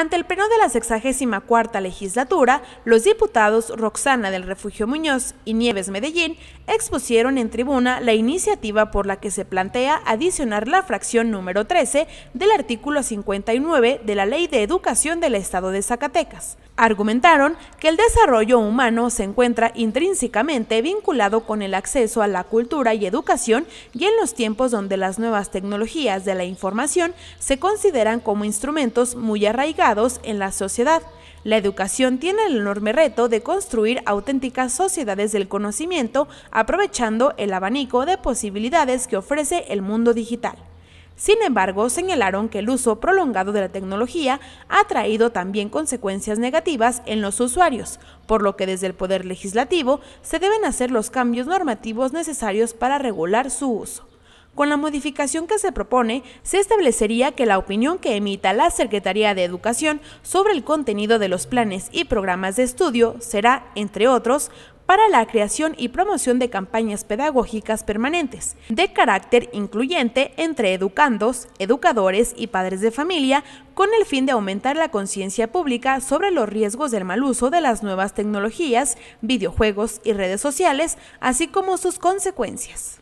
Ante el pleno de la 64 legislatura, los diputados Roxana del Refugio Muñoz y Nieves Medellín expusieron en tribuna la iniciativa por la que se plantea adicionar la fracción número 13 del artículo 59 de la Ley de Educación del Estado de Zacatecas. Argumentaron que el desarrollo humano se encuentra intrínsecamente vinculado con el acceso a la cultura y educación y en los tiempos donde las nuevas tecnologías de la información se consideran como instrumentos muy arraigados en la sociedad. La educación tiene el enorme reto de construir auténticas sociedades del conocimiento aprovechando el abanico de posibilidades que ofrece el mundo digital. Sin embargo, señalaron que el uso prolongado de la tecnología ha traído también consecuencias negativas en los usuarios, por lo que desde el Poder Legislativo se deben hacer los cambios normativos necesarios para regular su uso. Con la modificación que se propone, se establecería que la opinión que emita la Secretaría de Educación sobre el contenido de los planes y programas de estudio será, entre otros, para la creación y promoción de campañas pedagógicas permanentes, de carácter incluyente entre educandos, educadores y padres de familia, con el fin de aumentar la conciencia pública sobre los riesgos del mal uso de las nuevas tecnologías, videojuegos y redes sociales, así como sus consecuencias.